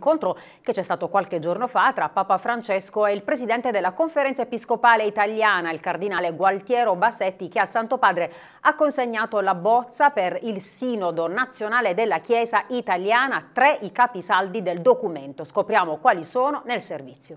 incontro che c'è stato qualche giorno fa tra Papa Francesco e il presidente della Conferenza Episcopale Italiana, il cardinale Gualtiero Bassetti, che a Santo Padre ha consegnato la bozza per il Sinodo Nazionale della Chiesa Italiana, tre i capisaldi del documento. Scopriamo quali sono nel servizio.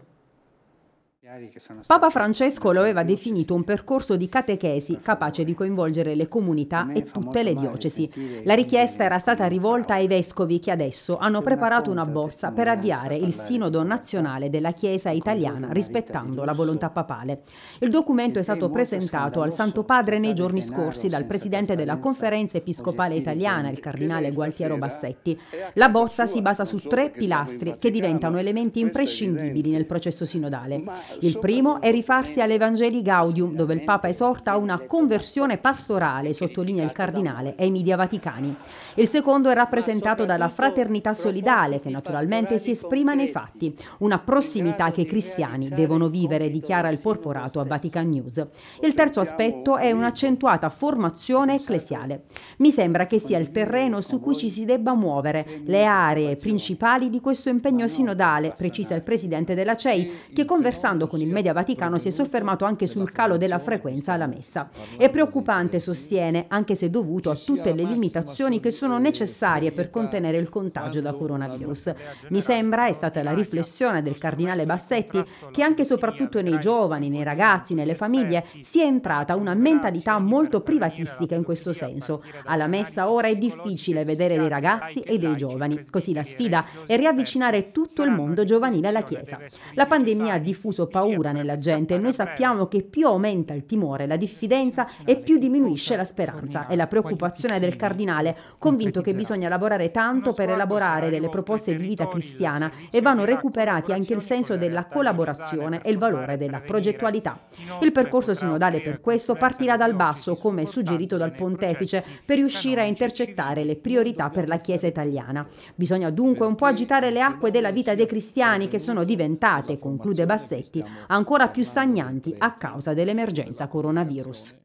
Papa Francesco lo aveva definito un percorso di catechesi capace di coinvolgere le comunità e tutte le diocesi. La richiesta era stata rivolta ai vescovi che adesso hanno preparato una bozza per avviare il sinodo nazionale della Chiesa italiana rispettando la volontà papale. Il documento è stato presentato al Santo Padre nei giorni scorsi dal presidente della Conferenza Episcopale Italiana, il cardinale Gualtiero Bassetti. La bozza si basa su tre pilastri che diventano elementi imprescindibili nel processo sinodale. Il primo è rifarsi all'Evangeli Gaudium, dove il Papa esorta a una conversione pastorale, sottolinea il cardinale, e i media vaticani. Il secondo è rappresentato dalla fraternità solidale, che naturalmente si esprima nei fatti, una prossimità che i cristiani devono vivere, dichiara il porporato a Vatican News. Il terzo aspetto è un'accentuata formazione ecclesiale. Mi sembra che sia il terreno su cui ci si debba muovere, le aree principali di questo impegno sinodale, precisa il presidente della CEI, che conversando parlando con il Media Vaticano, si è soffermato anche sul calo della frequenza alla messa. È preoccupante, sostiene, anche se dovuto a tutte le limitazioni che sono necessarie per contenere il contagio da coronavirus. Mi sembra, è stata la riflessione del cardinale Bassetti, che anche e soprattutto nei giovani, nei ragazzi, nelle famiglie, sia entrata una mentalità molto privatistica in questo senso. Alla messa ora è difficile vedere dei ragazzi e dei giovani, così la sfida è riavvicinare tutto il mondo giovanile alla Chiesa. La pandemia ha diffuso paura nella gente e noi sappiamo che più aumenta il timore, la diffidenza e più diminuisce la speranza. È la preoccupazione del cardinale, convinto che bisogna lavorare tanto per elaborare delle proposte di vita cristiana e vanno recuperati anche il senso della collaborazione e il valore della progettualità. Il percorso sinodale per questo partirà dal basso, come suggerito dal pontefice, per riuscire a intercettare le priorità per la Chiesa italiana. Bisogna dunque un po' agitare le acque della vita dei cristiani che sono diventate, conclude Bassetti, costi, ancora più stagnanti a causa dell'emergenza coronavirus.